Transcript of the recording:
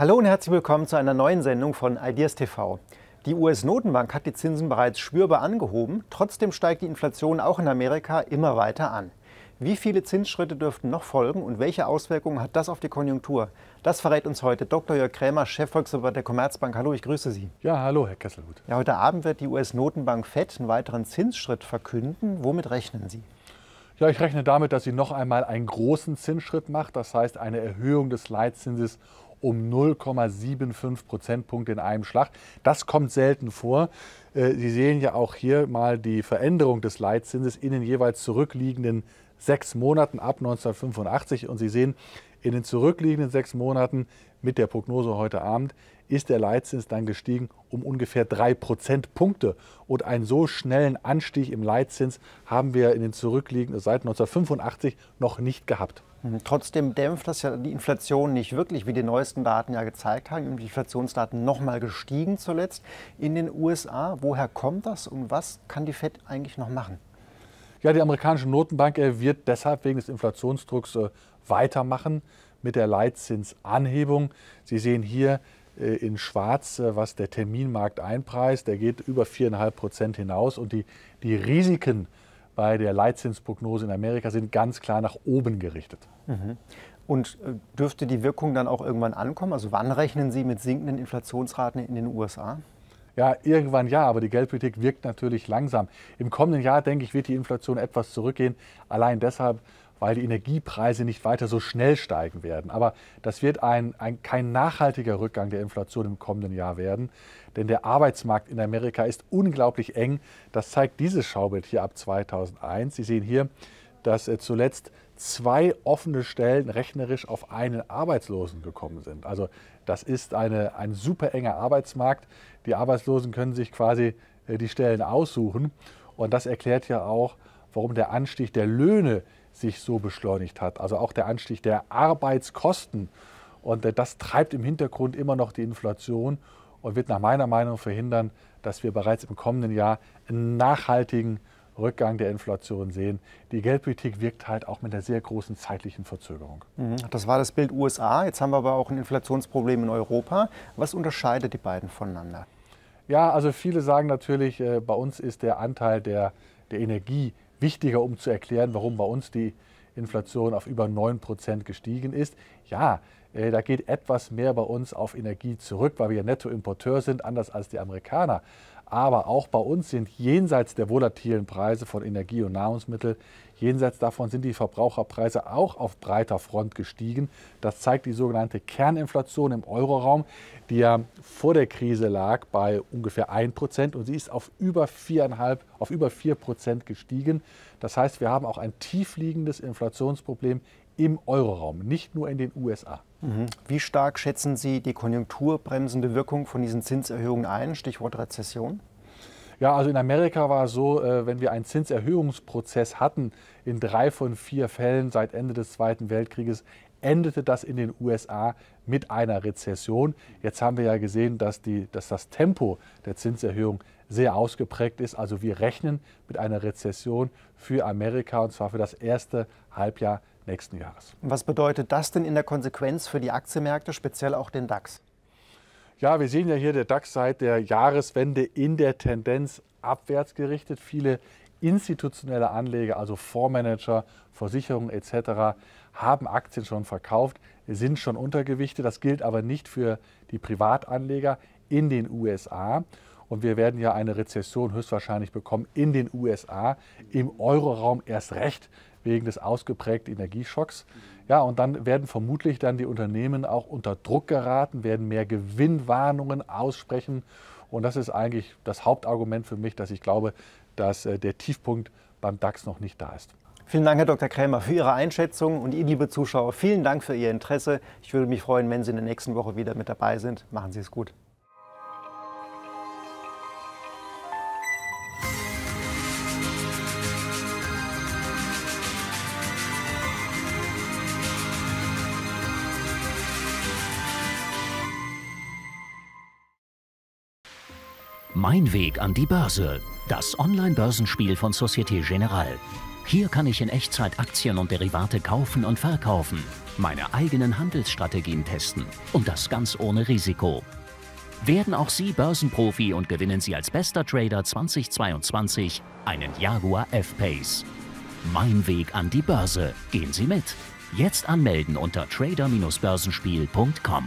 Hallo und herzlich willkommen zu einer neuen Sendung von Ideas TV. Die US-Notenbank hat die Zinsen bereits spürbar angehoben, trotzdem steigt die Inflation auch in Amerika immer weiter an. Wie viele Zinsschritte dürften noch folgen und welche Auswirkungen hat das auf die Konjunktur? Das verrät uns heute Dr. Jörg Krämer, Chefvolkswirt der Commerzbank. Hallo, ich grüße Sie. Ja, hallo, Herr Kesselhut. Ja, heute Abend wird die US-Notenbank FED einen weiteren Zinsschritt verkünden. Womit rechnen Sie? Ja, ich rechne damit, dass sie noch einmal einen großen Zinsschritt macht, das heißt eine Erhöhung des Leitzinses um 0,75 Prozentpunkte in einem Schlag. Das kommt selten vor. Äh, Sie sehen ja auch hier mal die Veränderung des Leitzinses in den jeweils zurückliegenden sechs Monaten ab 1985. Und Sie sehen, in den zurückliegenden sechs Monaten mit der Prognose heute Abend ist der Leitzins dann gestiegen um ungefähr drei Prozentpunkte. Und einen so schnellen Anstieg im Leitzins haben wir in den zurückliegenden seit 1985 noch nicht gehabt. Mhm. Trotzdem dämpft das ja die Inflation nicht wirklich, wie die neuesten Daten ja gezeigt haben. Die Inflationsdaten nochmal gestiegen zuletzt in den USA. Woher kommt das und was kann die Fed eigentlich noch machen? Ja, die amerikanische Notenbank äh, wird deshalb wegen des Inflationsdrucks äh, weitermachen mit der Leitzinsanhebung. Sie sehen hier äh, in Schwarz, was der Terminmarkt einpreist. Der geht über 4,5 Prozent hinaus und die, die Risiken, bei der Leitzinsprognose in Amerika sind ganz klar nach oben gerichtet. Mhm. Und äh, dürfte die Wirkung dann auch irgendwann ankommen? Also wann rechnen Sie mit sinkenden Inflationsraten in den USA? Ja, irgendwann ja, aber die Geldpolitik wirkt natürlich langsam. Im kommenden Jahr, denke ich, wird die Inflation etwas zurückgehen. Allein deshalb, weil die Energiepreise nicht weiter so schnell steigen werden. Aber das wird ein, ein, kein nachhaltiger Rückgang der Inflation im kommenden Jahr werden, denn der Arbeitsmarkt in Amerika ist unglaublich eng. Das zeigt dieses Schaubild hier ab 2001. Sie sehen hier, dass äh, zuletzt zwei offene Stellen rechnerisch auf einen Arbeitslosen gekommen sind. Also das ist eine, ein super enger Arbeitsmarkt. Die Arbeitslosen können sich quasi äh, die Stellen aussuchen. Und das erklärt ja auch, warum der Anstieg der Löhne sich so beschleunigt hat. Also auch der Anstieg der Arbeitskosten. Und äh, das treibt im Hintergrund immer noch die Inflation und wird nach meiner Meinung verhindern, dass wir bereits im kommenden Jahr einen nachhaltigen Rückgang der Inflation sehen. Die Geldpolitik wirkt halt auch mit einer sehr großen zeitlichen Verzögerung. Mhm. Das war das Bild USA. Jetzt haben wir aber auch ein Inflationsproblem in Europa. Was unterscheidet die beiden voneinander? Ja, also viele sagen natürlich, äh, bei uns ist der Anteil der, der Energie wichtiger, um zu erklären, warum bei uns die Inflation auf über 9% gestiegen ist. Ja, äh, da geht etwas mehr bei uns auf Energie zurück, weil wir Nettoimporteur sind, anders als die Amerikaner. Aber auch bei uns sind jenseits der volatilen Preise von Energie und Nahrungsmittel, jenseits davon sind die Verbraucherpreise auch auf breiter Front gestiegen. Das zeigt die sogenannte Kerninflation im Euroraum, die ja vor der Krise lag bei ungefähr 1% und sie ist auf über 4,5, auf über 4% gestiegen. Das heißt, wir haben auch ein tiefliegendes Inflationsproblem im Euroraum, nicht nur in den USA. Mhm. Wie stark schätzen Sie die konjunkturbremsende Wirkung von diesen Zinserhöhungen ein? Stichwort Rezession. Ja, also in Amerika war es so, äh, wenn wir einen Zinserhöhungsprozess hatten, in drei von vier Fällen seit Ende des Zweiten Weltkrieges, endete das in den USA mit einer Rezession. Jetzt haben wir ja gesehen, dass, die, dass das Tempo der Zinserhöhung sehr ausgeprägt ist. Also wir rechnen mit einer Rezession für Amerika und zwar für das erste Halbjahr nächsten Jahres. Was bedeutet das denn in der Konsequenz für die Aktienmärkte, speziell auch den DAX? Ja, wir sehen ja hier, der DAX seit der Jahreswende in der Tendenz abwärts gerichtet. Viele institutionelle Anleger, also Fondsmanager, Versicherungen etc., haben Aktien schon verkauft, sind schon untergewichtet. Das gilt aber nicht für die Privatanleger in den USA. Und wir werden ja eine Rezession höchstwahrscheinlich bekommen in den USA, im Euroraum erst recht wegen des ausgeprägten Energieschocks. Ja, und dann werden vermutlich dann die Unternehmen auch unter Druck geraten, werden mehr Gewinnwarnungen aussprechen. Und das ist eigentlich das Hauptargument für mich, dass ich glaube, dass äh, der Tiefpunkt beim DAX noch nicht da ist. Vielen Dank, Herr Dr. Krämer, für Ihre Einschätzung und Ihnen, liebe Zuschauer, vielen Dank für Ihr Interesse. Ich würde mich freuen, wenn Sie in der nächsten Woche wieder mit dabei sind. Machen Sie es gut. Mein Weg an die Börse. Das Online-Börsenspiel von Societe Generale. Hier kann ich in Echtzeit Aktien und Derivate kaufen und verkaufen, meine eigenen Handelsstrategien testen und das ganz ohne Risiko. Werden auch Sie Börsenprofi und gewinnen Sie als bester Trader 2022 einen Jaguar F-Pace. Mein Weg an die Börse. Gehen Sie mit. Jetzt anmelden unter trader-börsenspiel.com.